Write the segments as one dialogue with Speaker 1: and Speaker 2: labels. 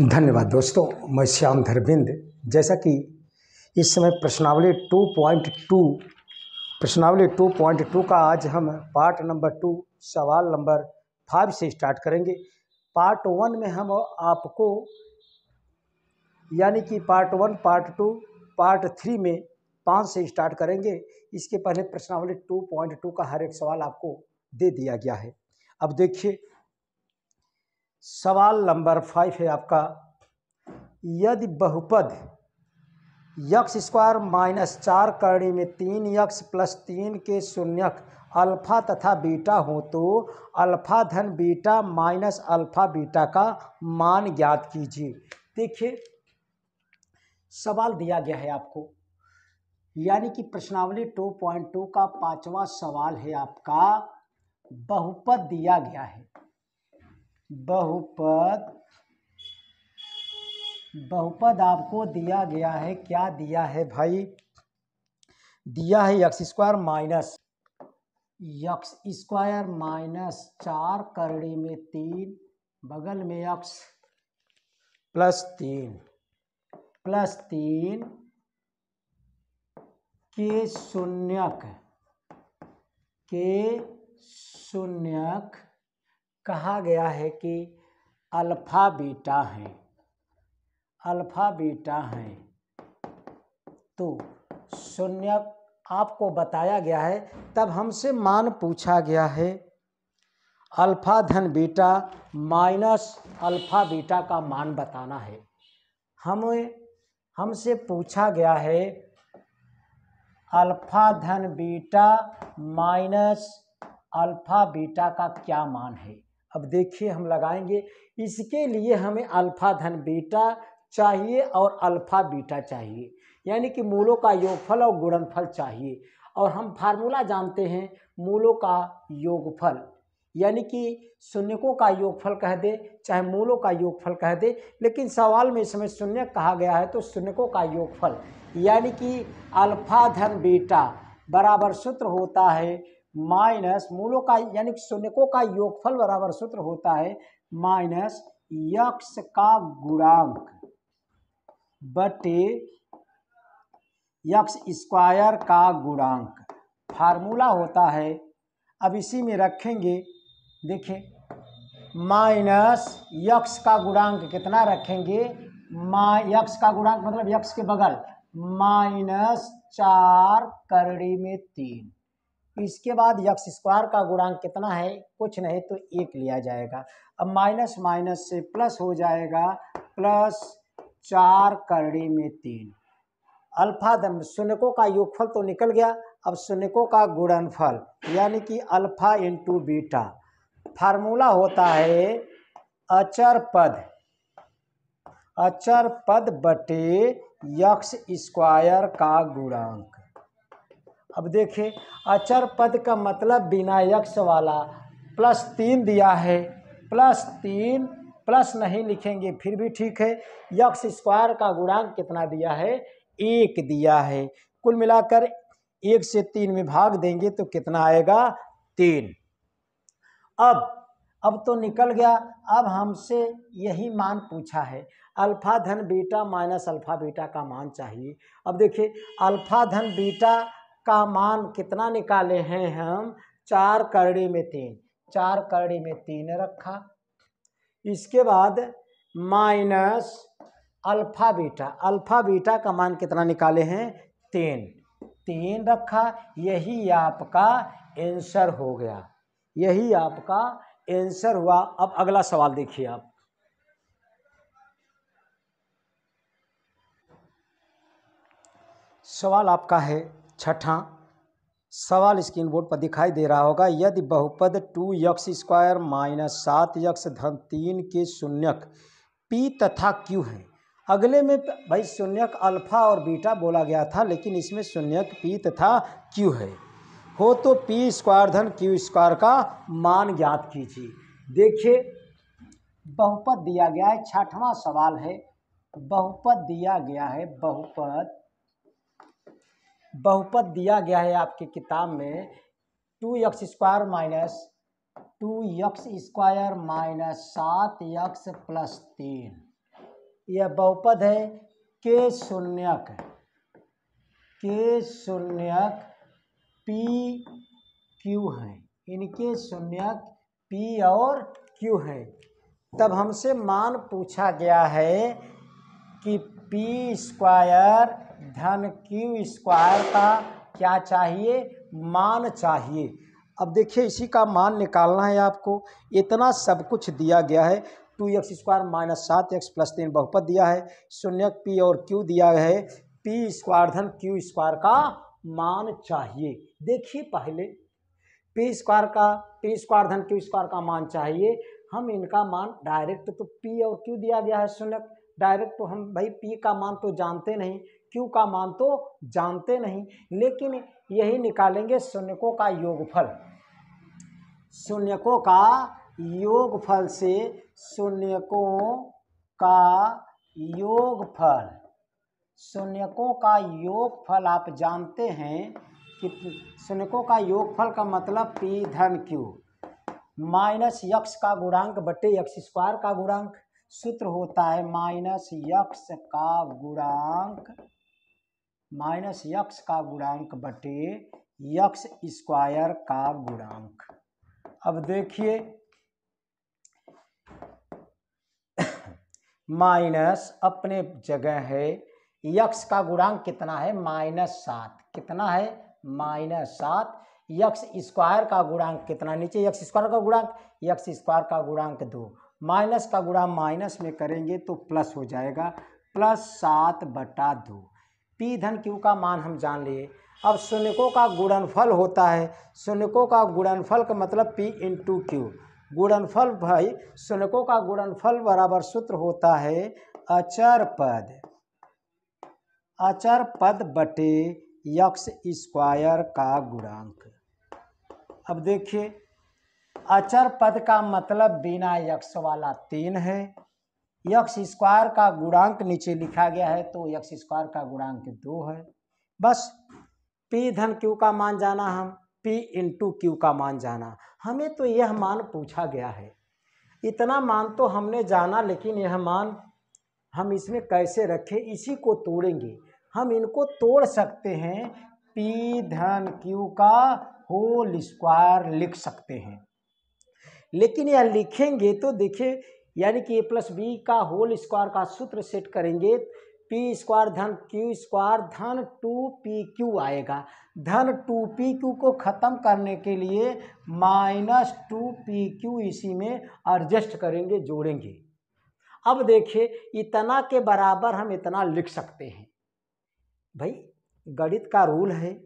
Speaker 1: धन्यवाद दोस्तों मैं श्याम धर्मिंद जैसा कि इस समय प्रश्नावली टू पॉइंट टू प्रश्नावली टू पॉइंट टू का आज हम पार्ट नंबर टू सवाल नंबर फाइव से स्टार्ट करेंगे पार्ट वन में हम आपको यानी कि part one part two part three में पाँच से स्टार्ट करेंगे इसके पहले प्रश्नावली टू पॉइंट टू का हर एक सवाल आपको दे दिया गया है अब देखिए सवाल नंबर फाइव है आपका यदि बहुपद यक्स स्क्वायर माइनस चार करणी में तीन यक्स प्लस तीन के शून्यक अल्फा तथा बीटा हो तो अल्फा धन बीटा माइनस अल्फा बीटा का मान ज्ञात कीजिए देखिए सवाल दिया गया है आपको यानी कि प्रश्नावली टू पॉइंट टू का पांचवा सवाल है आपका बहुपद दिया गया है बहुपद बहुपद आपको दिया गया है क्या दिया है भाई दिया है x square minus x square minus चार करड़ी में तीन बगल में यक्स प्लस तीन प्लस तीन के शून्यक के शून्यक कहा गया है कि अल्फ़ा बीटा हैं अल्फ़ा बीटा हैं तो शून्य आपको बताया गया है तब हमसे मान पूछा गया है अल्फ़ा धन बीटा माइनस अल्फ़ा बीटा का मान बताना है हमें हमसे पूछा गया है अल्फ़ा धन बीटा माइनस अल्फ़ा बीटा का क्या मान है अब देखिए हम लगाएंगे इसके लिए हमें अल्फ़ा धन बीटा चाहिए और अल्फ़ा बीटा चाहिए यानी कि मूलों का योगफल और गुणनफल चाहिए और हम फार्मूला जानते हैं मूलों का योगफल यानी कि शून्यकों का योगफल कह दे चाहे मूलों का योगफल कह दे लेकिन सवाल में इसमें शून्य कहा गया है तो शून्यकों का योगफल यानी कि अल्फा धन बीटा बराबर सूत्र होता है माइनस मूलों का यानी शून्यकों का योगफल बराबर सूत्र होता है माइनस यक्ष का गुणांक बटे यक्ष स्क्वायर का गुणांक फार्मूला होता है अब इसी में रखेंगे देखिए माइनस यक्ष का गुणांक कितना रखेंगे मा यक्ष का गुणांक मतलब यक्ष के बगल माइनस चार करड़ी में तीन इसके बाद यक्स स्क्वायर का गुणांक कितना है कुछ नहीं तो एक लिया जाएगा अब माइनस माइनस से प्लस हो जाएगा प्लस चार करड़ी में तीन अल्फा दम शून्यकों का योगफल तो निकल गया अब शून्यकों का गुणनफल यानी कि अल्फा इंटू बीटा फार्मूला होता है अचर पद अचर पद बटे यक्स स्क्वायर का गुणांक अब देखें अचर पद का मतलब बिना यक्ष वाला प्लस तीन दिया है प्लस तीन प्लस नहीं लिखेंगे फिर भी ठीक है यक्ष स्क्वायर का गुणांक कितना दिया है एक दिया है कुल मिलाकर एक से तीन में भाग देंगे तो कितना आएगा तीन अब अब तो निकल गया अब हमसे यही मान पूछा है अल्फ़ा धन बीटा माइनस अल्फ़ा बीटा का मान चाहिए अब देखिए अल्फ़ा धन बीटा का मान कितना निकाले हैं हम चार करड़ी में तीन चार करड़ी में तीन रखा इसके बाद minus alpha beta alpha beta का मान कितना निकाले हैं तीन तीन रखा यही आपका आंसर हो गया यही आपका आंसर हुआ अब अगला सवाल देखिए आप सवाल आपका है छठा सवाल स्क्रीन बोर्ड पर दिखाई दे रहा होगा यदि बहुपद टू यक्स स्क्वायर माइनस सात यक्स धन तीन के शून्यक पी तथा क्यू हैं अगले में भाई शून्यक अल्फा और बीटा बोला गया था लेकिन इसमें शून्यक पी तथा क्यू है हो तो पी स्क्वायर धन क्यू स्क्वायर का मान ज्ञात कीजिए देखिए बहुपद दिया गया है छठवां सवाल है बहुपद दिया गया है बहुपद बहुपद दिया गया है आपकी किताब में two x square minus two x square minus सात यक्स प्लस तीन यह बहुपद है के शून्यक के शून्यक पी क्यू है इनके शून्यक पी और क्यू है तब हमसे मान पूछा गया है कि पी स्क्वायर धन क्यू स्क्वायर का क्या चाहिए मान चाहिए अब देखिए इसी का मान निकालना है आपको इतना सब कुछ दिया गया है टू एक्स स्क्वायर माइनस सात एक्स प्लस तीन बहुपत दिया है शून्य पी और क्यू दिया है पी स्क्वायर धन क्यू स्क्वायर का मान चाहिए देखिए पहले पी स्क्वायर का पी स्क्वायर धन क्यू स्क्वायर का मान चाहिए हम इनका मान डायरेक्ट तो पी और क्यू दिया गया है शून्य डायरेक्ट तो हम भाई पी का मान तो जानते नहीं क्यू का मान तो जानते नहीं लेकिन यही निकालेंगे शून्यकों का योगफल शून्यकों का योगफल से शून्यकों का योगफल शून्यकों का योगफल आप जानते हैं कि शून्यकों का योगफल का मतलब पी धन क्यू माइनस यक्ष का गुणांक बटे यक्ष स्क्वायर का गुणांक सूत्र होता है माइनस यक्ष का गुणांक माइनस यक्स का गुणांक बटे यक्स स्क्वायर का गुणांक अब देखिए माइनस अपने जगह है यक्स का गुणांक कितना है माइनस सात कितना है माइनस सात यक्स स्क्वायर का गुणांक कितना नीचे यक्स स्क्वायर का गुणांक यक्स स्क्वायर का गुणांक दो माइनस का गुणा माइनस में करेंगे तो प्लस हो जाएगा प्लस सात बटा दो पी धन क्यू का मान हम जान लिए अब शून्यकों का गुणनफल होता है शून्यकों का गुणनफल का मतलब पी इंटू क्यू गुणनफल भाई शून्यकों का गुणनफल बराबर सूत्र होता है अचर पद अचर पद बटे यक्स स्क्वायर का गुणांक अब देखिए अचर पद का मतलब बिना यक्ष वाला तीन है यक्ष स्क्वायर का गुणांक नीचे लिखा गया है तो यक्स स्क्वायर का गुणांक दो है बस पी धन क्यू का मान जाना हम पी इंटू क्यू का मान जाना हमें तो यह मान पूछा गया है इतना मान तो हमने जाना लेकिन यह मान हम इसमें कैसे रखें इसी को तोड़ेंगे हम इनको तोड़ सकते हैं पी धन क्यू का होल स्क्वायर लिख सकते हैं लेकिन यह लिखेंगे तो देखिए यानी कि ए प्लस बी का होल स्क्वायर का सूत्र सेट करेंगे पी स्क्वायर धन क्यू स्क्वायर धन टू पी क्यू आएगा धन टू पी क्यू को ख़त्म करने के लिए माइनस टू पी क्यू इसी में एडजस्ट करेंगे जोड़ेंगे अब देखिए इतना के बराबर हम इतना लिख सकते हैं भाई गणित का रूल है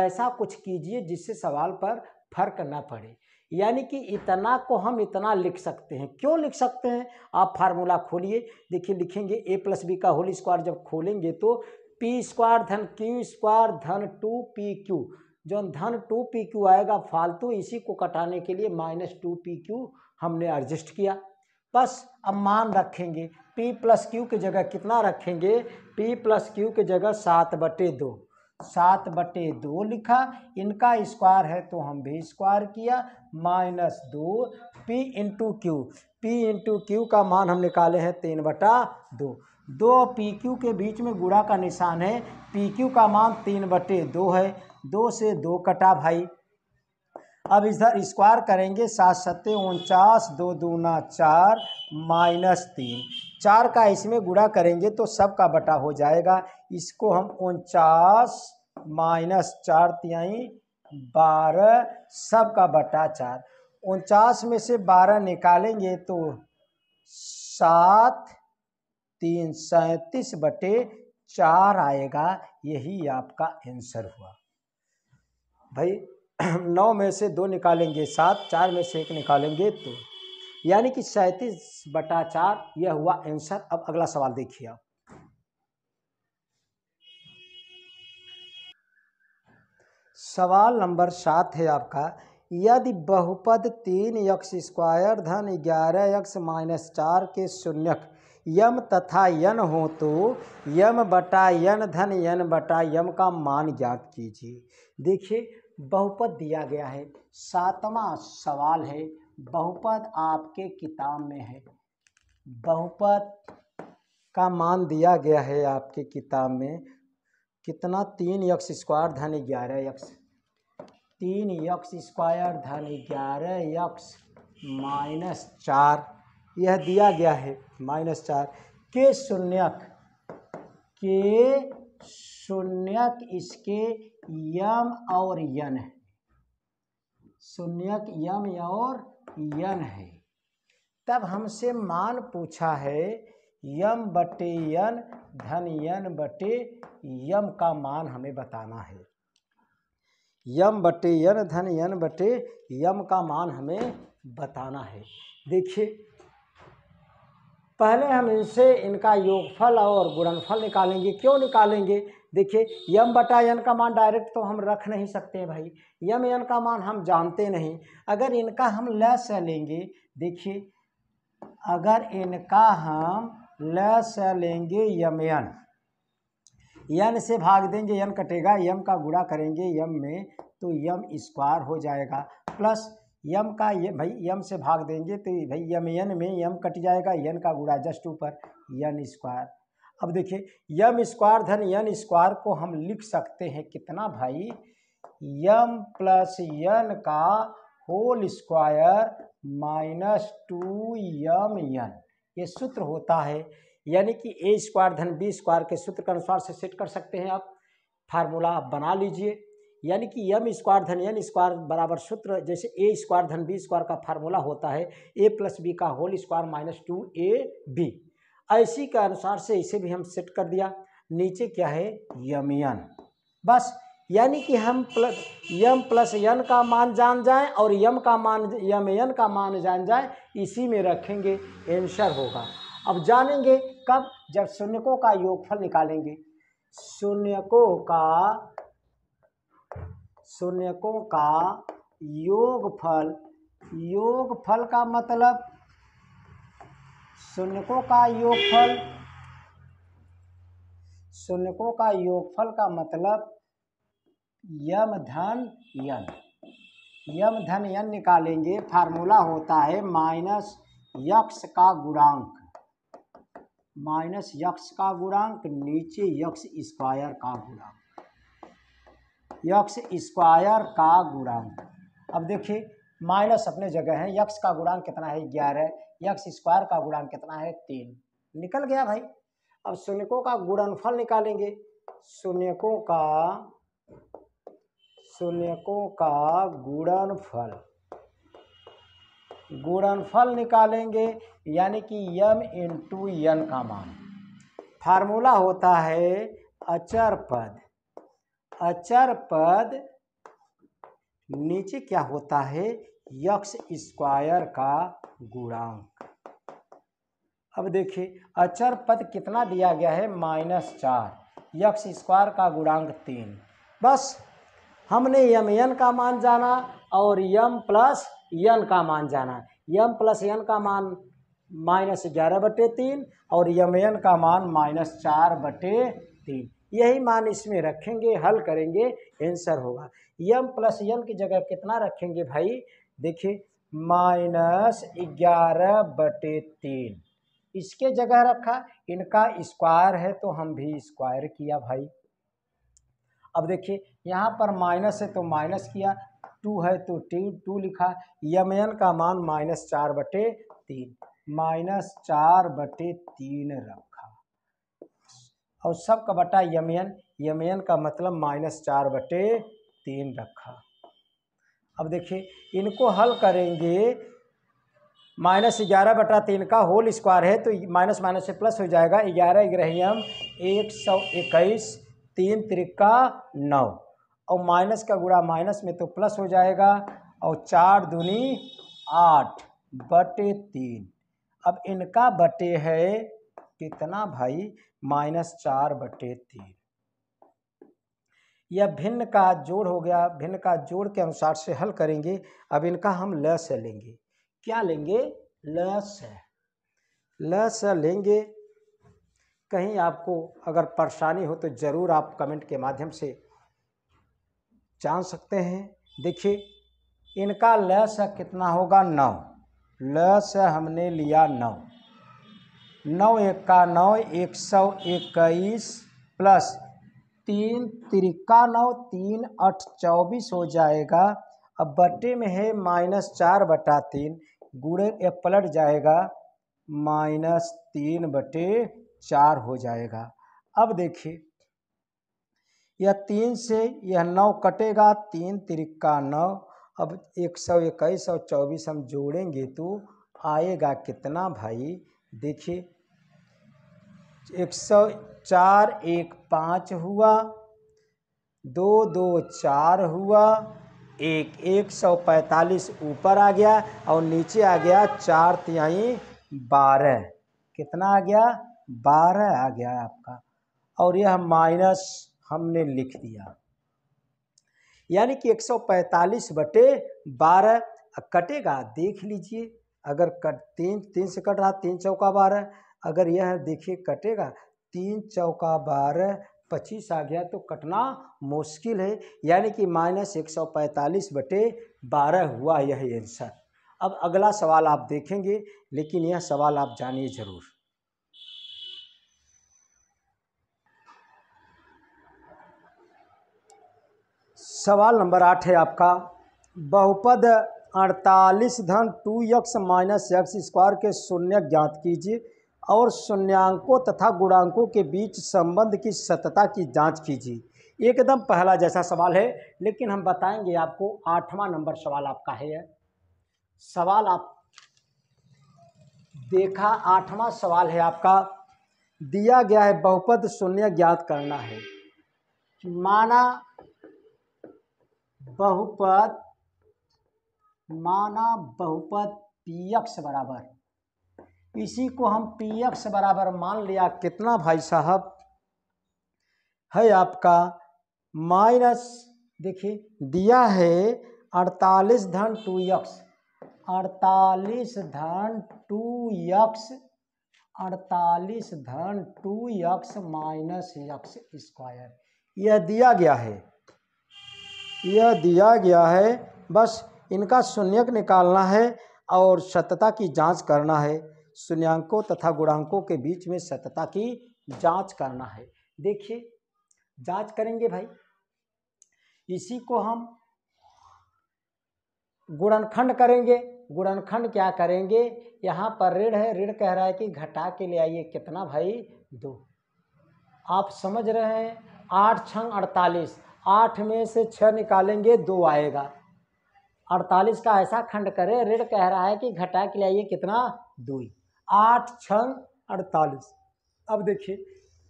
Speaker 1: ऐसा कुछ कीजिए जिससे सवाल पर फर्क ना पड़े यानी कि इतना को हम इतना लिख सकते हैं क्यों लिख सकते हैं आप फार्मूला खोलिए देखिए लिखेंगे ए प्लस बी का होल स्क्वायर जब खोलेंगे तो पी स्क्वायर धन क्यू स्क्वायर धन टू पी क्यू जो धन टू पी क्यू आएगा फालतू इसी को कटाने के लिए माइनस टू पी क्यू हमने एडजस्ट किया बस अब मान रखेंगे पी प्लस क्यू की जगह कितना रखेंगे पी प्लस क्यू की जगह सात बटे दो सात बटे दो लिखा इनका स्क्वायर है तो हम भी स्क्वायर किया माइनस दो P into Q P into Q का मान हम निकाले हैं तीन बटा दो दो पी क्यू के बीच में गुड़ा का निशान है पी क्यू का मान तीन बटे दो है दो से दो कटा भाई अब इधर स्क्वायर करेंगे सात सत्ते उनचास दो दूना चार माइनस तीन चार का इसमें गुणा करेंगे तो सब का बटा हो जाएगा इसको हम उनचास माइनस चार तिहाई बारह सब का बटा चार उनचास में से बारह निकालेंगे तो सात तीन सैंतीस बटे चार आएगा यही आपका आंसर हुआ भाई नौ में से दो निकालेंगे सात चार में से एक निकालेंगे तो यानी कि सैतीस बटा चार यह हुआ आंसर अब अगला सवाल देखिए आप सवाल नंबर सात है आपका यदि बहुपद तीन यक्ष स्क्वायर धन ग्यारह यक्ष माइनस चार के शून्यक यम तथा यन हो तो यम बटा यन धन यन बटा यम का मान ज्ञात कीजिए देखिए बहुपद दिया गया है सातवां सवाल है बहुपद आपके किताब में है बहुपद का मान दिया गया है आपके किताब में कितना तीन यक्स स्क्वायर धन ग्यारह यक्स तीन यक्स स्क्वायर धन ग्यारह यक्स माइनस चार यह दिया गया है माइनस चार के शून्यक के शून्यक इसके यम और यन है शून्यक यम और यन है तब हमसे मान पूछा है यम बटे यन धन यन बटे यम का मान हमें बताना है यम बटे यन धन यन बटे यम का मान हमें बताना है देखिए पहले हम इनसे इनका योगफल और गुणनफल निकालेंगे क्यों निकालेंगे देखिए यम बटा यन का मान डायरेक्ट तो हम रख नहीं सकते भाई यम यन का मान हम जानते नहीं अगर इनका हम लस लेंगे देखिए अगर इनका हम लस लेंगे यम यन यन से भाग देंगे यन कटेगा यम का गुड़ा करेंगे यम में तो यम स्क्वायर हो जाएगा प्लस यम का ये भाई यम से भाग देंगे तो भाई यम यन में यम कट जाएगा यन का गुड़ा जस्ट ऊपर यन स्क्वायर अब देखिए यम स्क्वायर धन यन स्क्वायर को हम लिख सकते हैं कितना भाई यम प्लस यन का whole square minus two M N ये सूत्र होता है यानी कि ए स्क्वायर धन बी स्क्वायर के सूत्र के अनुसार से सेट कर सकते हैं आप फार्मूला आप बना लीजिए यानी कि यम स्क्वायर धन यन स्क्वायर बराबर सूत्र जैसे ए स्क्वायर धन बी स्क्वायर का फार्मूला होता है ए प्लस बी का whole square minus two A B ऐसी के अनुसार से इसे भी हम सेट कर दिया नीचे क्या है यम यन बस यानी कि हम प्लस यम प्लस यन का मान जान जाए और यम का मान यम यन का मान जान जाए इसी में रखेंगे एंसर होगा अब जानेंगे कब जब शून्यकों का योगफल निकालेंगे शून्यकों का शून्यकों का योगफल योगफल का मतलब शून्यकों का योगफल शून्यकों का योगफल का मतलब यम धन यन यम धन यन निकालेंगे फार्मूला होता है माइनस यक्ष का गुणांक माइनस यक्ष का गुणांक नीचे यक्ष स्क्वायर का गुणांक यक्ष स्क्वायर का गुणांक अब देखिए माइनस अपने जगह है यक्ष का गुणांक कितना है ग्यारह यक्स स्क्वायर का गुणांक कितना है तीन निकल गया भाई अब शून्यकों का गुणनफल निकालेंगे शून्यकों का शून्यकों का गुणनफल गुणनफल निकालेंगे यानी कि यम इन टू यन का मान फार्मूला होता है अचर पद अचर पद नीचे क्या होता है यक्स स्क्वायर का गुणांक अब देखिए अचर पद कितना दिया गया है माइनस चार यक्स स्क्वायर का गुणांक तीन बस हमने यम एन का मान जाना और यम प्लस एन का मान जाना यम प्लस एन का मान माइनस ग्यारह बटे तीन और यम एन का मान माइनस चार बटे तीन यही मान इसमें रखेंगे हल करेंगे आंसर होगा यम प्लस यन की जगह कितना रखेंगे भाई देखिए माइनस ग्यारह बटे तीन इसके जगह रखा इनका स्क्वायर है तो हम भी स्क्वायर किया भाई अब देखिए यहाँ पर माइनस है तो माइनस किया टू है तो टू टू लिखा यम एन का मान माइनस चार बटे तीन माइनस चार बटे तीन रखा और सब का बटा यम एन यम एन का मतलब माइनस चार बटे तीन रखा अब देखिए इनको हल करेंगे माइनस ग्यारह बटा तीन का होल स्क्वायर है तो माइनस माइनस से प्लस हो जाएगा ग्यारह ग्रहियम एक सौ इक्कीस तीन त्रिका नौ और माइनस का गुणा माइनस में तो प्लस हो जाएगा और चार दूनी आठ बटे तीन अब इनका बटे है कितना भाई माइनस चार बटे तीन या भिन्न का जोड़ हो गया भिन्न का जोड़ के अनुसार से हल करेंगे अब इनका हम ल से लेंगे क्या लेंगे ल से ल से लेंगे कहीं आपको अगर परेशानी हो तो ज़रूर आप कमेंट के माध्यम से जान सकते हैं देखिए इनका ल से कितना होगा नौ ल से हमने लिया नौ नौ एक का नौ एक सौ इक्कीस प्लस तीन तिरिक्का नौ तीन अठ चौबीस हो जाएगा अब बटे में है माइनस चार बटा तीन गुड़े ए पलट जाएगा माइनस तीन बटे चार हो जाएगा अब देखिए यह तीन से यह नौ कटेगा तीन तिरिक्का नौ अब एक सौ इक्कीस और चौबीस हम जोड़ेंगे तो आएगा कितना भाई देखिए एक सौ चार एक पाँच हुआ दो दो चार हुआ एक एक सौ पैंतालीस ऊपर आ गया और नीचे आ गया चार तिहाई बारह कितना आ गया बारह आ गया आपका और यह माइनस हमने लिख दिया यानी कि एक सौ पैंतालीस बटे बारह कटेगा देख लीजिए अगर कट तीन तीन से कट रहा तीन चौका बारह अगर यह देखिए कटेगा तीन चौका बारह पच्चीस आ गया तो कटना मुश्किल है यानी कि माइनस एक सौ पैंतालीस बटे बारह हुआ यह आंसर अब अगला सवाल आप देखेंगे लेकिन यह सवाल आप जानिए ज़रूर सवाल नंबर आठ है आपका बहुपद अड़तालीस धन two x minus x square के शून्य ज्ञात कीजिए और शून्यांकों तथा गुणांकों के बीच संबंध की सतता की जांच कीजिए एकदम पहला जैसा सवाल है लेकिन हम बताएंगे आपको आठवां नंबर सवाल आपका है सवाल आप देखा आठवां सवाल है आपका दिया गया है बहुपद शून्य ज्ञात करना है माना बहुपद माना बहुपद पी एक्स बराबर इसी को हम पी एक्स बराबर मान लिया कितना भाई साहब है आपका माइनस देखिए दिया है अड़तालीस धन टू यक्स अड़तालीस धन टू यक्स अड़तालीस धन two x minus x square यह दिया गया है यह दिया गया है बस इनका शून्यक निकालना है और सत्यता की जांच करना है शून्यांकों तथा गुणांकों के बीच में सत्यता की जांच करना है देखिए जांच करेंगे भाई इसी को हम गुणनखंड करेंगे गुणनखंड क्या करेंगे यहाँ पर ऋण है ऋण कह रहा है कि घटा के ले आइए कितना भाई दो आप समझ रहे हैं आठ छंग अड़तालीस आठ में से छः निकालेंगे दो आएगा अड़तालीस का ऐसा खंड करें ऋण कह रहा है कि घटा के लिए कितना दुई आठ छ अड़तालीस अब देखिए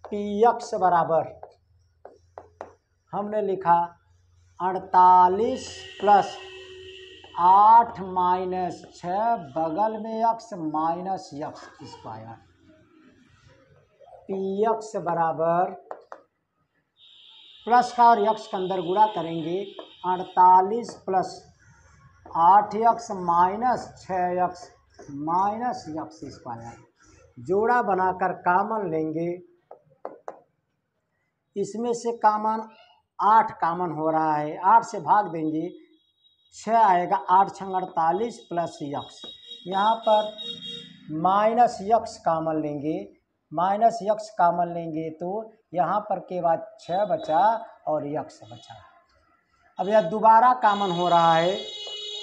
Speaker 1: पी एक्स बराबर हमने लिखा अड़तालीस प्लस आठ माइनस छ बगल में x minus x square P x बराबर प्लस का और यक्स के अंदर गुणा करेंगे अड़तालीस प्लस आठ यक्स माइनस छः यक्स माइनस यक्स स्क्वायर जोड़ा बनाकर कामन लेंगे इसमें से कामन आठ कामन हो रहा है आठ से भाग देंगे छ आएगा आठ छंग अड़तालीस प्लस यक्स यहाँ पर माइनस यक्स कामन लेंगे माइनस यक्स कामन लेंगे तो यहाँ पर के बाद छः बचा और यक्स बचा अब यह दोबारा कामन हो रहा है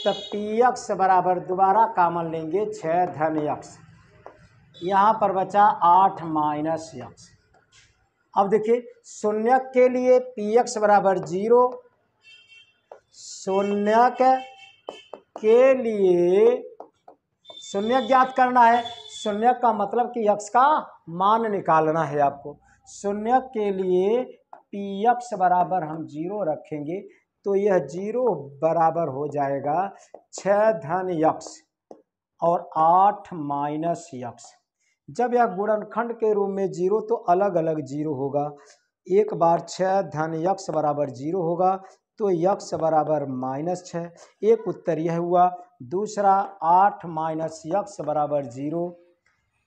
Speaker 1: तो पी एक्स बराबर दोबारा कामन लेंगे छः धन यक्स यहाँ पर बचा आठ माइनस यक्स अब देखिए शून्य के लिए पी एक्स बराबर जीरो शून्य के लिए शून्य ज्ञात करना है शून्य का मतलब कि यक्स का मान निकालना है आपको शून्य के लिए पी एक्स बराबर हम जीरो रखेंगे तो यह जीरो बराबर हो जाएगा छः धन यक्ष और आठ माइनस यक्ष जब यह गुणनखंड के रूप में जीरो तो अलग अलग जीरो होगा एक बार छः धन यक्ष बराबर जीरो होगा तो यक्ष बराबर माइनस छः एक उत्तर यह हुआ दूसरा आठ माइनस यक्ष बराबर जीरो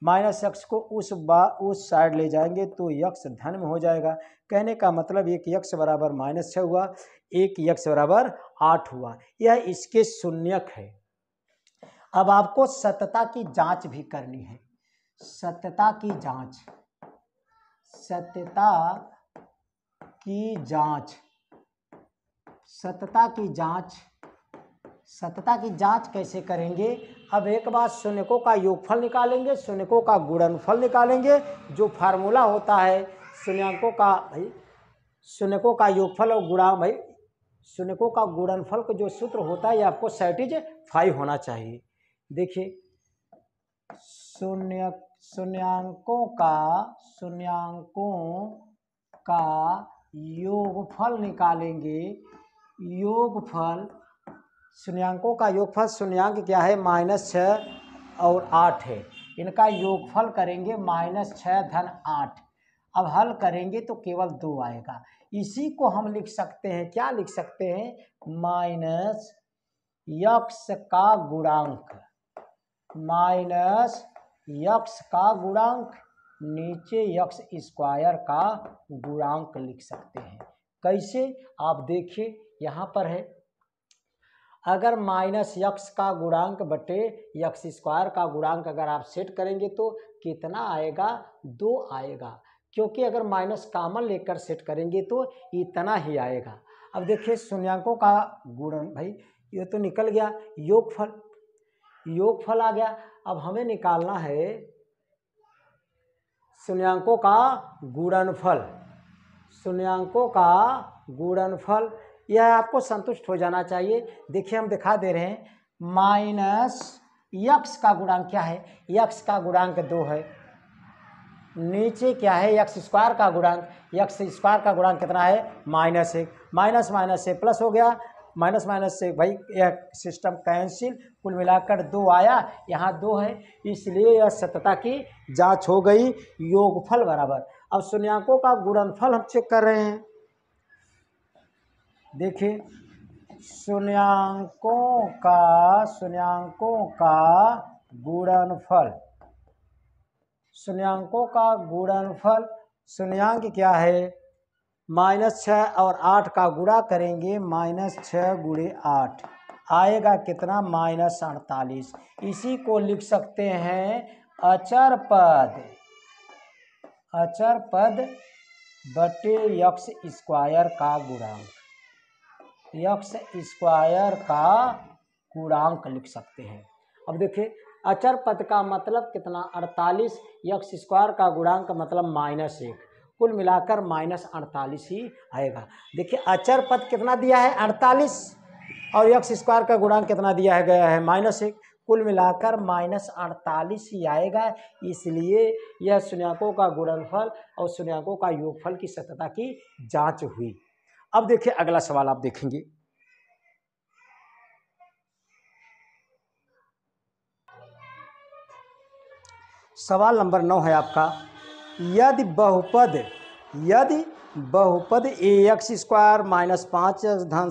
Speaker 1: माइनस यक्ष को उस बा उस साइड ले जाएंगे तो यक्ष धन में हो जाएगा कहने का मतलब एक यक्ष बराबर माइनस छः हुआ एक यक्ष बराबर आठ हुआ यह इसके शून्यक है अब आपको सत्यता की जांच भी करनी है सत्यता की जांच सत्यता की जांच सत्यता की जांच सत्यता की जांच कैसे करेंगे अब एक बार शून्यकों का योगफल निकालेंगे शून्यकों का गुणनफल निकालेंगे जो फार्मूला होता है शून्यकों का भाई शून्यकों का योगफल और गुणा भाई शुनकों का गुणनफल का जो सूत्र होता है ये आपको सैटिज फाइव होना चाहिए देखिए शून्य शून्यांकों का शून्यांकों का योगफल निकालेंगे योगफल शून्यांकों का योगफल शून्यांक क्या है माइनस छः और आठ है इनका योगफल करेंगे माइनस छः धन आठ अब हल करेंगे तो केवल दो आएगा इसी को हम लिख सकते हैं क्या लिख सकते हैं माइनस यक्स का गुणांक माइनस यक्स का गुणांक नीचे यक्स स्क्वायर का गुणांक लिख सकते हैं कैसे आप देखिए यहाँ पर है अगर माइनस यक्स का गुणांक बटे यक्स स्क्वायर का गुणांक अगर आप सेट करेंगे तो कितना आएगा दो आएगा क्योंकि अगर माइनस कामन लेकर सेट करेंगे तो इतना ही आएगा अब देखिए शून्यांकों का गुणन भाई ये तो निकल गया योगफल योगफल आ गया अब हमें निकालना है शून्यांकों का गुणनफल शून्यांकों का गुणनफल यह आपको संतुष्ट हो जाना चाहिए देखिए हम दिखा दे रहे हैं माइनस यक्स का गुणांक क्या है यक्स का गुणांक दो है नीचे क्या है यक्स स्क्वायर का गुणांक यक्स स्क्वायर का गुणांक कितना है माइनस एक माइनस माइनस से प्लस हो गया माइनस माइनस से भाई यह सिस्टम कैंसिल कुल मिलाकर दो आया यहाँ दो है इसलिए यह सत्यता की जांच हो गई योगफल बराबर अब शून्यांकों का गुणनफल हम चेक कर रहे हैं देखिए शून्यांकों का शून्यांकों का गुणनफल शून्यांकों का गुणनफल शून्यांक क्या है माइनस छः और आठ का गुणा करेंगे माइनस छः गुड़े आठ आएगा कितना माइनस अड़तालीस इसी को लिख सकते हैं अचर पद अचर पद बटे यक्स स्क्वायर का गुणांक यक्स स्क्वायर का गुणांक लिख सकते हैं अब देखिए अचर पद का मतलब कितना 48 यक्स स्क्वायर का गुणांक मतलब माइनस एक कुल मिलाकर माइनस अड़तालीस ही आएगा देखिए अचर पद कितना दिया है अड़तालीस और यक्स स्क्वायर का गुणांक कितना दिया है गया है माइनस एक कुल मिलाकर माइनस अड़तालीस ही आएगा इसलिए यह सुन्याकों का गुणनफल और सुन्याकों का योगफल की सत्यता की जाँच हुई अब देखिए अगला सवाल आप देखेंगे सवाल नंबर नौ है आपका यदि बहुपद यदि बहुपद ए एक्स स्क्वायर माइनस पाँच धन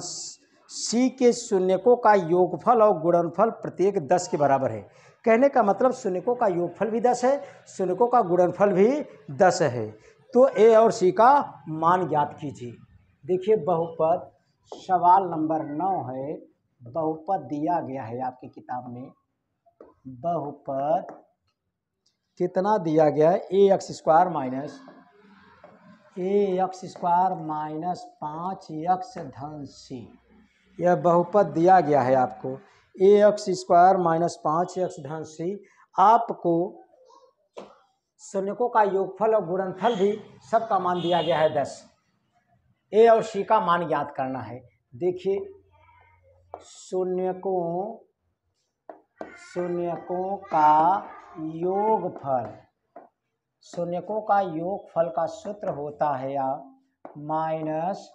Speaker 1: सी के शून्यकों का योगफल और गुणनफल प्रत्येक दस के बराबर है कहने का मतलब शून्यकों का योगफल भी दस है शून्यकों का गुणनफल भी दस है तो ए और सी का मान ज्ञात कीजिए देखिए बहुपद सवाल नंबर नौ है बहुपद दिया गया है आपकी किताब में बहुपद कितना दिया गया है A x square minus A x square minus पाँच एक्स धन सी यह बहुपद दिया गया है आपको ए एक्स स्क्वायर माइनस पाँच एक्स धन सी आपको शून्यकों का योगफल और गुणनफल भी सबका मान दिया गया है दस ए और सी का मान याद करना है देखिए शून्यकों शून्यकों का योगफल शून्यकों का योगफल का सूत्र होता है या माइनस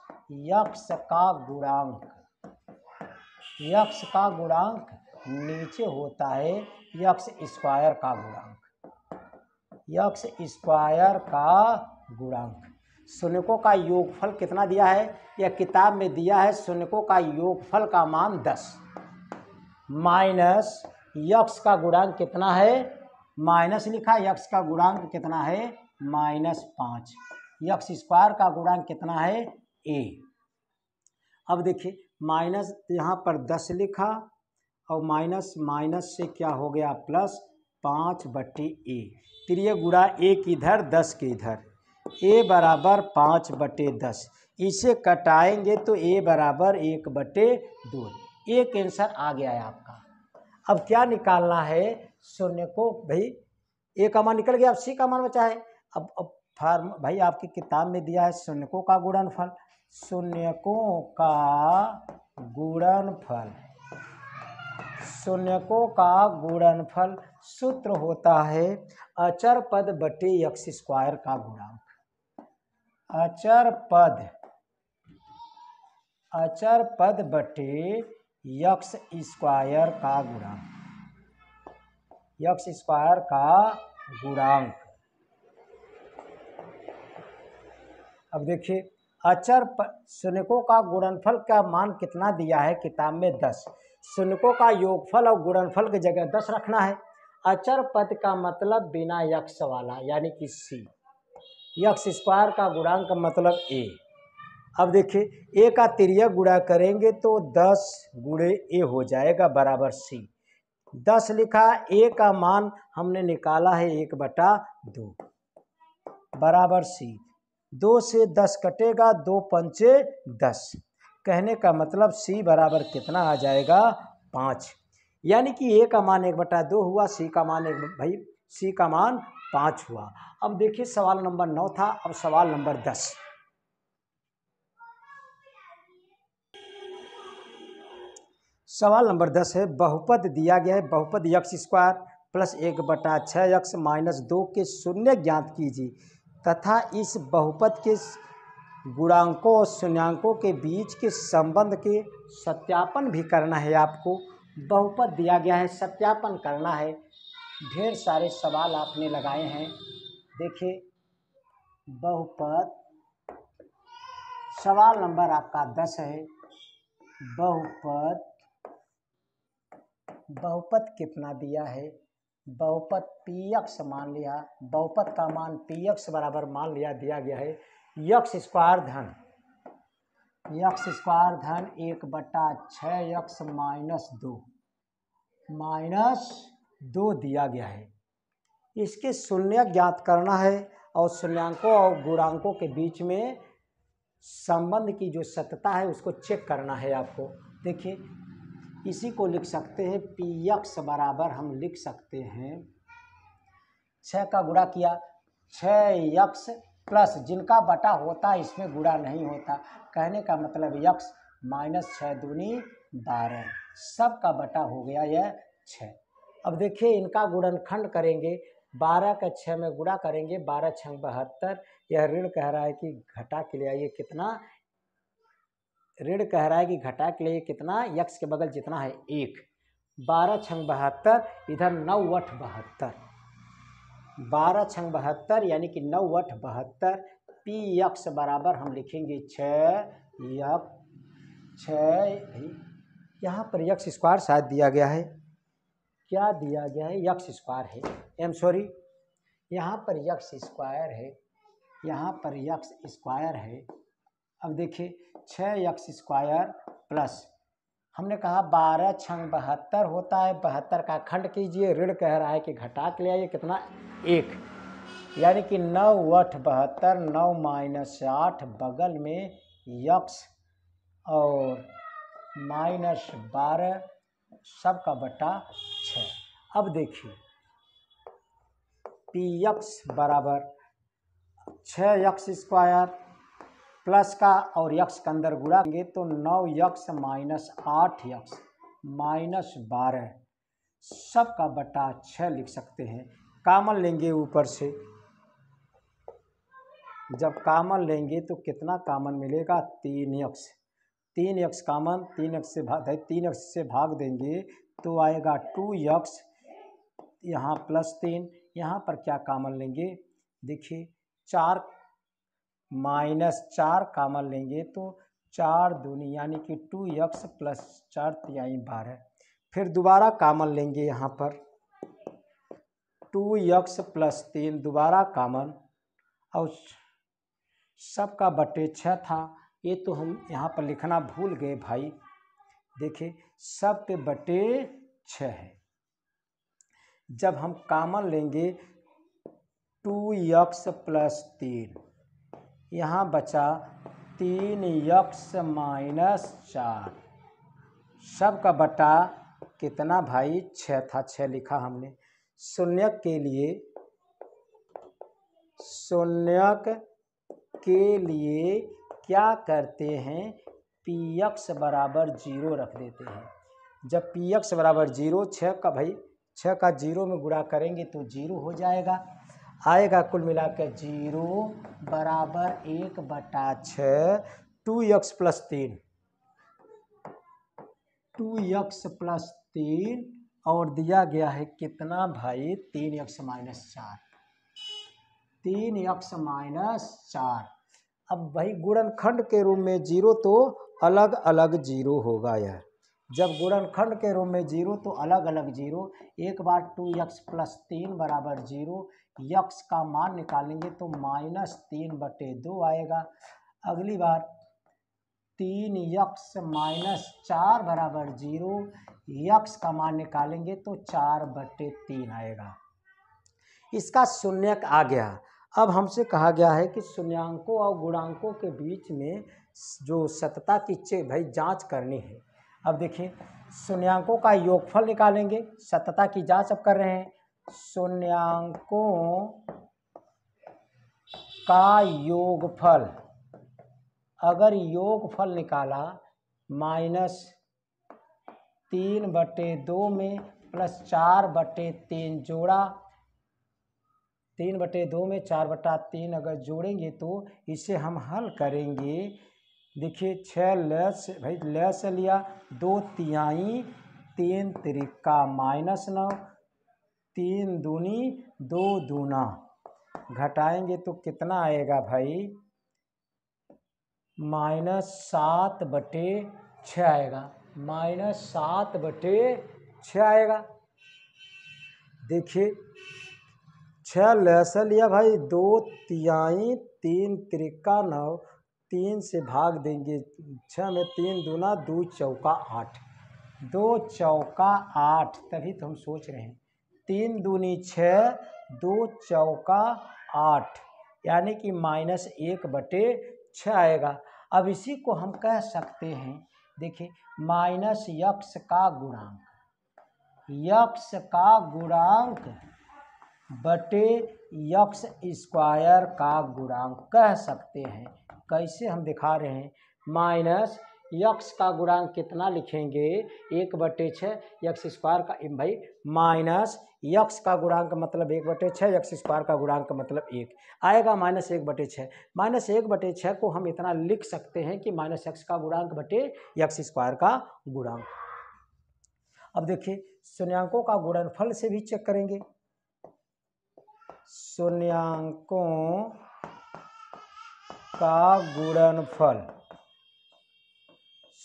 Speaker 1: यक्ष का गुणांक यक्ष का गुणांक नीचे होता है यक्ष स्क्वायर का गुणांक यक्ष स्क्वायर का गुणांक शून्यकों का योगफल कितना दिया है यह किताब में दिया है शून्यकों का योगफल का मान दस माइनस यक्ष का गुणांक कितना है माइनस लिखा यक्स का गुणांक कितना है माइनस पाँच यक्स स्क्वायर का गुणांक कितना है ए अब देखिए माइनस यहाँ पर दस लिखा और माइनस माइनस से क्या हो गया प्लस पाँच बटे ए त्रिय गुणा ए किधर दस के इधर ए बराबर पाँच बटे दस इसे कटाएंगे तो ए बराबर एक बटे दो एक आंसर आ गया है आपका अब क्या निकालना है शून्य को भाई ए का मान निकल गया अब सी का मान बचा है अब अब फार्म भाई आपकी किताब में दिया है शून्यकों का गुणनफल शून्यकों का गुणनफल शून्यकों का गुणनफल सूत्र होता है अचर पद बटे यक्स स्क्वायर का गुणांक अचर पद अचर पद बटे यक्स स्क्वायर का गुणांक यक्स स्क्वायर का गुणांक अब देखिए अचर सुनकों का गुणनफल का मान कितना दिया है किताब में दस सुनकों का योगफल और गुणनफल की जगह दस रखना है अचर पद का मतलब बिना यक्ष वाला यानी कि सी यक्ष स्क्वायर का गुणांक मतलब ए अब देखिए ए का तिरिया गुणा करेंगे तो दस गुणे ए हो जाएगा बराबर सी दस लिखा ए का मान हमने निकाला है एक बटा दो बराबर सी दो से दस कटेगा दो पंचे दस कहने का मतलब सी बराबर कितना आ जाएगा पाँच यानी कि ए का मान एक बटा दो हुआ सी का मान एक भाई सी का मान पाँच हुआ अब देखिए सवाल नंबर नौ था अब सवाल नंबर दस सवाल नंबर दस है बहुपद दिया गया है बहुपद यक्स स्क्वायर प्लस एक बटा छः यक्स माइनस दो के शून्य ज्ञात कीजिए तथा इस बहुपद के गुणांकों और शून्यांकों के बीच के संबंध के सत्यापन भी करना है आपको बहुपद दिया गया है सत्यापन करना है ढेर सारे सवाल आपने लगाए हैं देखिए बहुपद सवाल नंबर आपका दस है बहुपद बहुपत कितना दिया है बहुपत पी एक्स मान लिया बहुपत का मान पी एक्स बराबर मान लिया दिया गया है यक्स स्क्वायर धन यक्स स्क्वायर धन एक बटा छः यक्स माइनस दो माइनस दो दिया गया है इसके शून्य ज्ञात करना है और शून्यांकों और गुणांकों के बीच में संबंध की जो सत्यता है उसको चेक करना है आपको देखिए इसी को लिख सकते हैं पी एक्स बराबर हम लिख सकते हैं छः का गुणा किया छः यक्स प्लस जिनका बटा होता है इसमें गुणा नहीं होता कहने का मतलब यक्स माइनस छः दूनी बारह सब का बटा हो गया यह छः अब देखिए इनका गुणनखंड करेंगे बारह का छः में गुणा करेंगे बारह छः बहत्तर यह ऋण कह रहा है कि घटा के लिए आइए कितना ऋण कह रहा है कि घटा के लिए कितना यक्ष के बगल जितना है एक बारह छंग बहत्तर इधर नौ वठ बहत्तर बारह छंग बहत्तर यानी कि नौ वठ बहत्तर पी यक्ष बराबर हम लिखेंगे छ यहाँ पर यक्ष स्क्वायर शायद दिया गया है क्या दिया गया है यक्ष स्क्वायर है एम सॉरी यहाँ पर यक्ष स्क्वायर है यहाँ पर यक्ष स्क्वायर है अब देखिए छः एक्स स्क्वायर प्लस हमने कहा बारह छंग बहत्तर होता है बहत्तर का खंड कीजिए ऋण कह रहा है कि घटा के ले आइए कितना एक यानी कि नौ अठ बहत्तर नौ माइनस आठ बगल में यक्स और माइनस बारह सब का बटा अब देखिए पी यक्स बराबर छः यक्स स्क्वायर प्लस का और यक्ष के अंदर गुड़ा करेंगे तो नौ यक्ष माइनस आठ यक्ष माइनस बारह सब का बटा छः लिख सकते हैं कामन लेंगे ऊपर से जब कामन लेंगे तो कितना कामन मिलेगा तीन यक्ष तीन यक्ष कामन तीन यक्ष से भाग तीन यक्ष से भाग देंगे तो आएगा टू यक्ष यहाँ प्लस तीन यहाँ पर क्या कामन लेंगे देखिए चार माइनस चार कामन लेंगे तो चार दूनी यानी कि टू यक्स प्लस चार तिहाई बारह फिर दोबारा कामन लेंगे यहाँ पर टू यक्स प्लस तीन दोबारा कामन और सबका बटे छः था ये तो हम यहाँ पर लिखना भूल गए भाई देखिए सब के बटे छः है जब हम कामन लेंगे टू यक्स प्लस तीन यहाँ बचा तीन यक्स माइनस चार सब का बटा कितना भाई छः था छः लिखा हमने शून्य के लिए शून्य के लिए क्या करते हैं पी एक्स बराबर जीरो रख देते हैं जब पी एक्स बराबर जीरो छः का भाई छः का जीरो में गुणा करेंगे तो जीरो हो जाएगा आएगा कुल मिलाकर जीरो बराबर एक बटा छ टू यक्स प्लस तीन टू यक्स प्लस तीन और दिया गया है कितना भाई तीन यक्स माइनस चार तीन यक्स माइनस चार अब भाई गुणनखंड के रूप में जीरो तो अलग अलग जीरो होगा यह जब गुणनखंड के रूप में जीरो तो अलग अलग जीरो एक बार टू यक्स प्लस तीन बराबर जीरो यक्स का मान निकालेंगे तो माइनस तीन बटे दो आएगा अगली बार तीन यक्स माइनस चार बराबर जीरो यक्स का मान निकालेंगे तो चार बटे तीन आएगा इसका शून्यक आ गया अब हमसे कहा गया है कि शून्यांकों और गुणांकों के बीच में जो सतता की चे भाई जांच करनी है अब देखिए शून्यांकों का योगफल निकालेंगे सतता की जांच अब कर रहे हैं शून्यांकों का योगफल अगर योगफल निकाला माइनस तीन बटे दो में प्लस चार बटे तीन जोड़ा तीन बटे दो में चार बटा तीन अगर जोड़ेंगे तो इसे हम हल करेंगे देखिए छः लस भाई लस लिया दो तिहाई तीन त्रिका माइनस नौ तीन दूनी दो दूना घटाएंगे तो कितना आएगा भाई माइनस सात बटे छ आएगा माइनस सात बटे छ आएगा देखिए छ लहसा लिया भाई दो तियाई तीन त्रिका नौ तीन से भाग देंगे छः में तीन दूना दो चौका आठ दो चौका आठ तभी तो हम सोच रहे हैं तीन दूनी छः दो चौका आठ यानी कि माइनस एक बटे छः आएगा अब इसी को हम कह सकते हैं देखिए माइनस यक्स का गुणांक यक्स का गुणांक बटे यक्स स्क्वायर का गुणांक कह सकते हैं कैसे हम दिखा रहे हैं माइनस यक्ष का गुणांक कितना लिखेंगे एक बटे छः यक्स स्क्वायर का भाई माइनस यक्स का गुणांक मतलब एक बटे छः यक्स स्क्वायर का गुणांक मतलब एक आएगा माइनस एक बटे छः माइनस एक बटे छः को हम इतना लिख सकते हैं कि माइनस यक्स का गुणांक बटे यक्स स्क्वायर का गुणांक अब देखिए शून्यांकों का गुणनफल से भी चेक करेंगे शून्यांकों का गुणनफल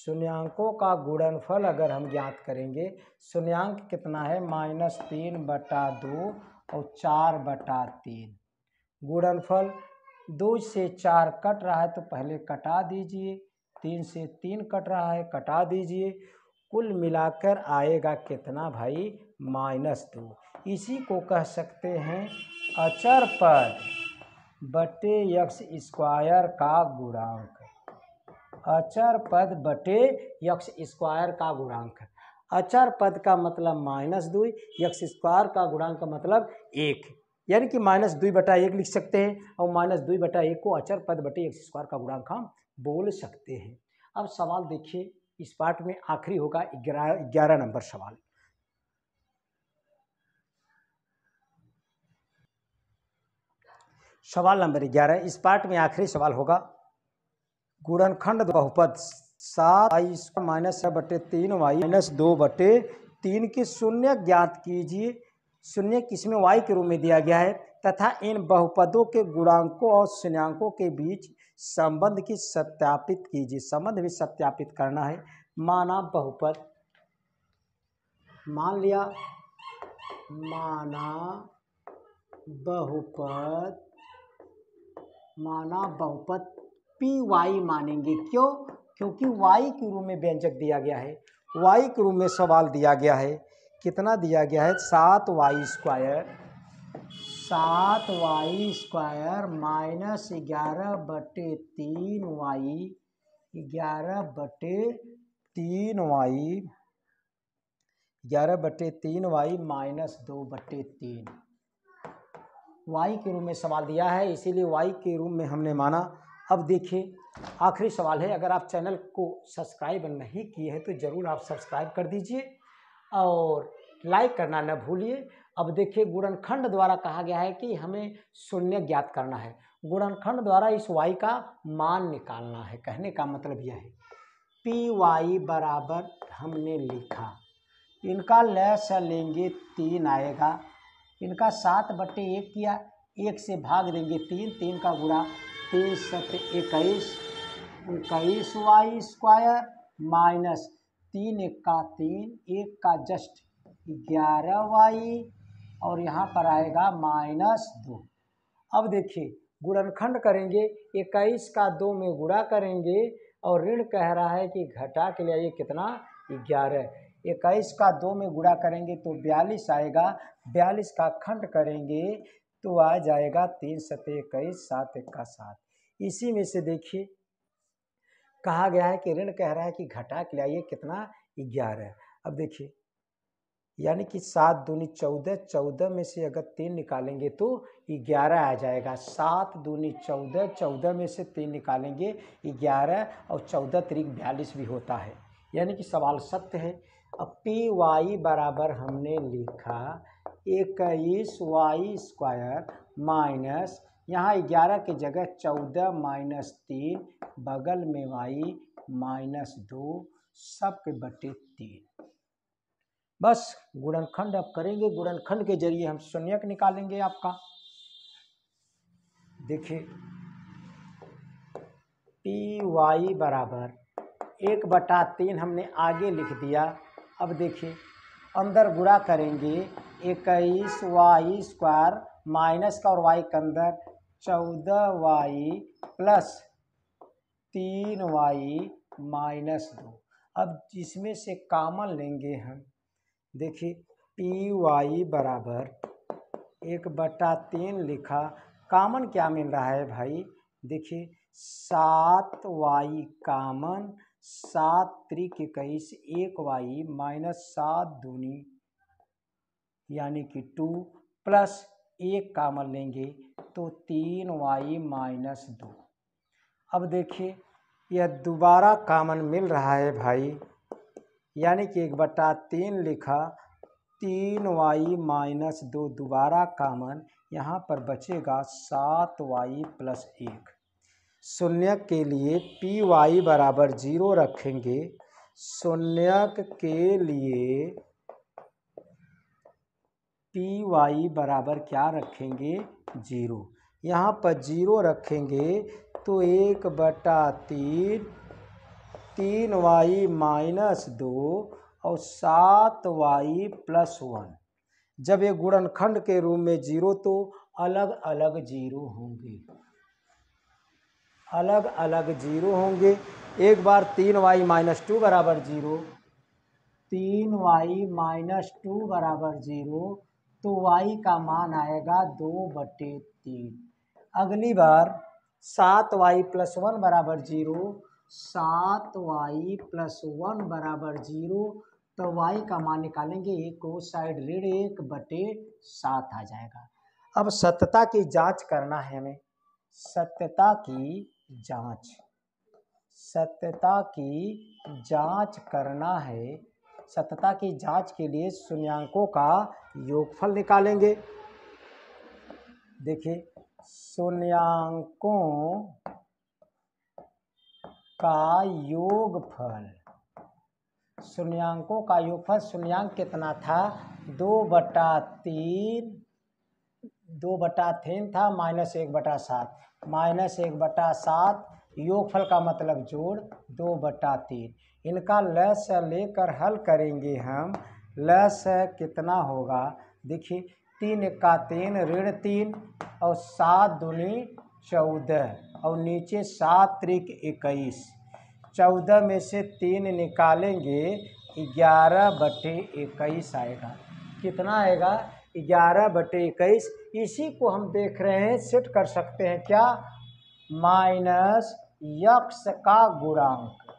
Speaker 1: शून्यांकों का गुणनफल अगर हम ज्ञात करेंगे शून्यांक कितना है माइनस तीन बटा दो और चार बटा तीन गुणनफल दो से चार कट रहा है तो पहले कटा दीजिए तीन से तीन कट रहा है कटा दीजिए कुल मिलाकर आएगा कितना भाई माइनस दो इसी को कह सकते हैं अचर पद बटे यक्स स्क्वायर का गुणांक अचर पद बटे यक्ष स्क्वायर का गुणांक अचर पद का मतलब माइनस दुई यक्ष स्क्वायर का गुणांक का मतलब एक यानी कि माइनस दुई बटा एक लिख सकते हैं और माइनस दुई बटा एक को अचर पद बटे यक्ष स्क्वायर का गुणांक हम बोल सकते हैं अब सवाल देखिए इस पार्ट में आखिरी होगा ग्यारह ग्यारह नंबर सवाल सवाल नंबर ग्यारह इस पार्ट में आखिरी सवाल होगा गुणनखंड बहुपद सात आई स्क्वायर माइनस छः बटे तीन वाई माइनस दो बटे तीन की शून्य ज्ञात कीजिए शून्य किसमें वाई के रूप में दिया गया है तथा इन बहुपदों के गुणांकों और शून्यांकों के बीच संबंध की सत्यापित कीजिए संबंध भी सत्यापित करना है माना बहुपद मान लिया माना बहुपद माना बहुपद पी वाई मानेंगे क्यों क्योंकि वाई के रूप में व्यंजक दिया गया है वाई के रूप में सवाल दिया गया है कितना दिया गया है सात वाई स्क्वायर सात वाई स्क्वायर माइनस ग्यारह बटे तीन वाई ग्यारह बटे तीन वाई ग्यारह बटे तीन वाई माइनस दो बटे तीन वाई के रूप में सवाल दिया है इसीलिए वाई के रूप में हमने माना अब देखिए आखिरी सवाल है अगर आप चैनल को सब्सक्राइब नहीं किए हैं तो ज़रूर आप सब्सक्राइब कर दीजिए और लाइक करना न भूलिए अब देखिए गुणनखंड द्वारा कहा गया है कि हमें शून्य ज्ञात करना है गुणनखंड द्वारा इस वाई का मान निकालना है कहने का मतलब यह है पी वाई बराबर हमने लिखा इनका लय लेंगे तीन आएगा इनका सात बटे एक किया एक से भाग देंगे तीन तीन का गुणा तीन सत्य इक्कीस इक्कीस वाई स्क्वायर माइनस तीन एक का तीन एक का जस्ट ग्यारह वाई और यहाँ पर आएगा माइनस दो अब देखिए गुणनखंड करेंगे इक्कीस का दो में गुणा करेंगे और ऋण कह रहा है कि घटा के लिए ये कितना ग्यारह इक्कीस का दो में गुणा करेंगे तो बयालीस आएगा बयालीस का खंड करेंगे तो आ जाएगा तीन सत्य इक्कीस सात इक्का सात इसी में से देखिए कहा गया है कि ऋण कह रहा है कि घटा के लिए कितना ग्यारह अब देखिए यानी कि सात दूनी चौदह चौदह में से अगर तीन निकालेंगे तो ग्यारह आ जाएगा सात दूनी चौदह चौदह में से तीन निकालेंगे ग्यारह और चौदह तरीक बयालीस भी होता है यानी कि सवाल सत्य है अब पी वाई बराबर हमने लिखा इक्कीस वाई स्क्वायर माइनस यहाँ ग्यारह की जगह चौदह माइनस तीन बगल में वाई माइनस दो सब के बटे तीन बस गुणनखंड अब करेंगे गुणनखंड के जरिए हम शून्यक निकालेंगे आपका देखिए पी वाई बराबर एक बटा तीन हमने आगे लिख दिया अब देखिए अंदर बुरा करेंगे इक्कीस वाई स्क्वायर माइनस का और वाई के अंदर चौदह वाई प्लस तीन वाई माइनस दो अब इसमें से कामन लेंगे हम देखिए पी वाई बराबर एक बटा तीन लिखा कामन क्या मिल रहा है भाई देखिए सात वाई कामन सात त्रिक इक्कीस एक वाई माइनस सात दूनी यानी कि टू प्लस एक कामन लेंगे तो तीन वाई माइनस दो अब देखिए यह दोबारा कामन मिल रहा है भाई यानी कि एक बटा तीन लिखा तीन वाई माइनस दो दोबारा कामन यहाँ पर बचेगा सात वाई प्लस एक शून्य के लिए पी वाई बराबर जीरो रखेंगे शून्य के लिए पी वाई बराबर क्या रखेंगे जीरो यहाँ पर जीरो रखेंगे तो एक बटा तीन तीन वाई माइनस दो और सात वाई प्लस वन जब ये गुणनखंड के रूप में जीरो तो अलग अलग जीरो होंगे अलग अलग जीरो होंगे एक बार तीन वाई माइनस टू बराबर जीरो तीन वाई माइनस टू बराबर जीरो तो वाई का मान आएगा दो बटे तीन अगली बार सात वाई प्लस वन बराबर जीरो सात वाई प्लस वन बराबर जीरो तो वाई का मान निकालेंगे एक को साइड ऋण एक बटे सात आ जाएगा अब सत्यता की जांच करना है हमें सत्यता की जांच सत्यता की जांच करना है सत्यता की जांच के लिए शून्यंकों का योगफल निकालेंगे देखिए शून्यंकों का योगफल शून्यंकों का योगफल शून्यंक कितना था दो बटा तीन दो बटा तीन था माइनस एक बटा सात माइनस एक बटा सात योगफल का मतलब जोड़ दो बटा तीन इनका लस लेकर हल करेंगे हम लस कितना होगा देखिए तीन का तीन ऋण तीन और सात दुनी चौदह और नीचे सात त्रिक इक्कीस चौदह में से तीन निकालेंगे ग्यारह बटे इक्कीस आएगा कितना आएगा ग्यारह बटे इक्कीस इसी को हम देख रहे हैं सेट कर सकते हैं क्या माइनस यक्स का गुणांक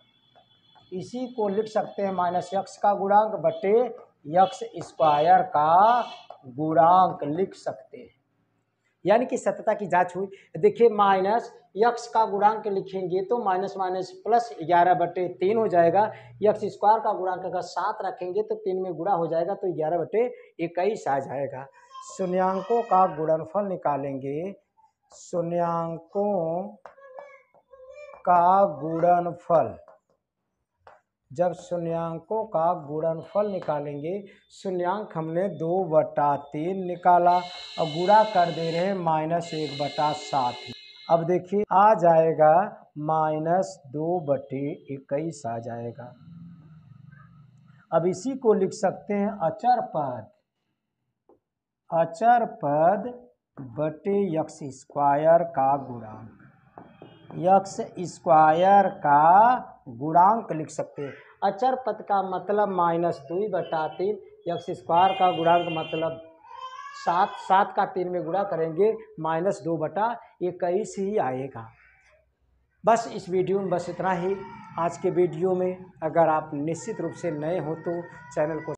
Speaker 1: इसी को लिख सकते हैं माइनस यक्स का गुणांक बटे यक्स स्क्वायर का गुणांक लिख सकते हैं यानी कि सत्यता की जांच हुई देखिए माइनस यक्स का गुणांक लिखेंगे तो माइनस माइनस प्लस ग्यारह बटे तीन हो जाएगा यक्स स्क्वायर का गुणांक अगर सात रखेंगे तो तीन में गुणा हो जाएगा तो ग्यारह बटे इक्कीस आ जाएगा शून्यांकों का गुणनफल निकालेंगे शून्यांकों का गुणनफल जब शून्यांकों का गुणनफल निकालेंगे शून्यांक हमने दो बटा तीन निकाला और गुणा कर दे रहे हैं माइनस एक बटा सात अब देखिए आ जाएगा माइनस दो बटे इक्कीस आ जाएगा अब इसी को लिख सकते हैं अचर पद अचर पद बटे यक्स स्क्वायर का गुणांक यक्स स्क्वायर का गुणांक लिख सकते हैं अचर पद का मतलब माइनस दो बटा तीन यक्स स्क्वायर का गुणांक मतलब सात सात का तीन में गुणा करेंगे माइनस दो बटा इक्कीस ही आएगा बस इस वीडियो में बस इतना ही आज के वीडियो में अगर आप निश्चित रूप से नए हो तो चैनल को